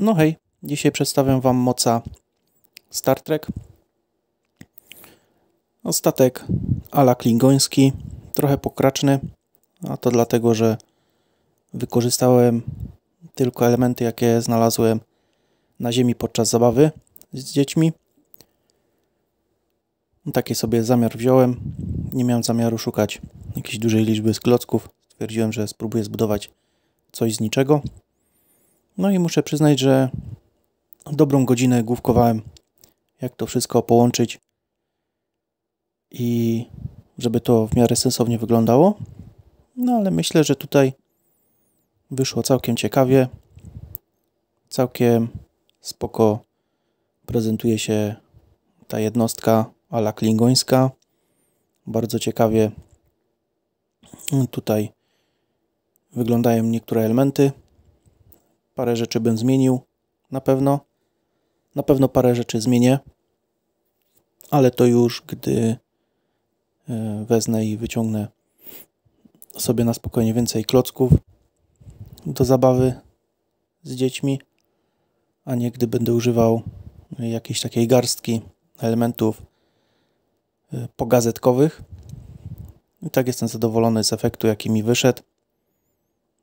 No hej, dzisiaj przedstawiam Wam moca Star Trek. Statek ala klingoński, trochę pokraczny, a to dlatego, że wykorzystałem tylko elementy, jakie znalazłem na ziemi podczas zabawy z dziećmi. Taki sobie zamiar wziąłem. Nie miałem zamiaru szukać jakiejś dużej liczby z Stwierdziłem, że spróbuję zbudować coś z niczego. No i muszę przyznać, że dobrą godzinę główkowałem, jak to wszystko połączyć i żeby to w miarę sensownie wyglądało. No ale myślę, że tutaj wyszło całkiem ciekawie. Całkiem spoko prezentuje się ta jednostka ala klingońska. Bardzo ciekawie tutaj wyglądają niektóre elementy. Parę rzeczy bym zmienił, na pewno. Na pewno parę rzeczy zmienię, ale to już gdy e, wezmę i wyciągnę sobie na spokojnie więcej klocków do zabawy z dziećmi, a nie gdy będę używał jakiejś takiej garstki elementów e, pogazetkowych. I tak jestem zadowolony z efektu, jaki mi wyszedł.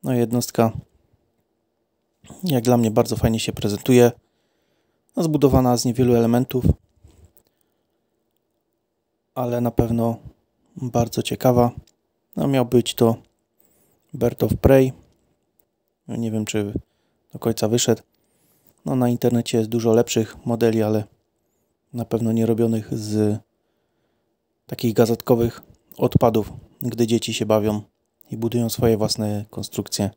No jednostka jak dla mnie bardzo fajnie się prezentuje. No, zbudowana z niewielu elementów, ale na pewno bardzo ciekawa. No, miał być to Bird of Prey. nie wiem, czy do końca wyszedł. No, na internecie jest dużo lepszych modeli, ale na pewno nie robionych z takich gazetkowych odpadów, gdy dzieci się bawią i budują swoje własne konstrukcje.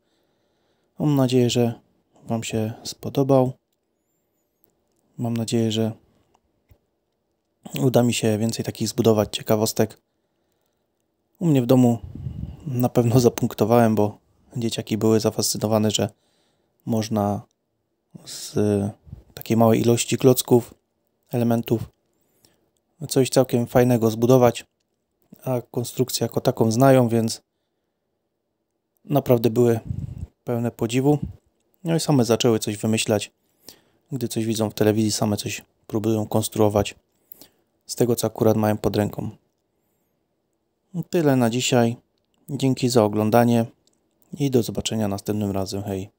Mam nadzieję, że Wam się spodobał. Mam nadzieję, że uda mi się więcej takich zbudować ciekawostek. U mnie w domu na pewno zapunktowałem, bo dzieciaki były zafascynowane, że można z takiej małej ilości klocków, elementów coś całkiem fajnego zbudować. A konstrukcję jako taką znają, więc naprawdę były pełne podziwu. No i same zaczęły coś wymyślać. Gdy coś widzą w telewizji, same coś próbują konstruować z tego, co akurat mają pod ręką. No tyle na dzisiaj. Dzięki za oglądanie i do zobaczenia następnym razem. Hej.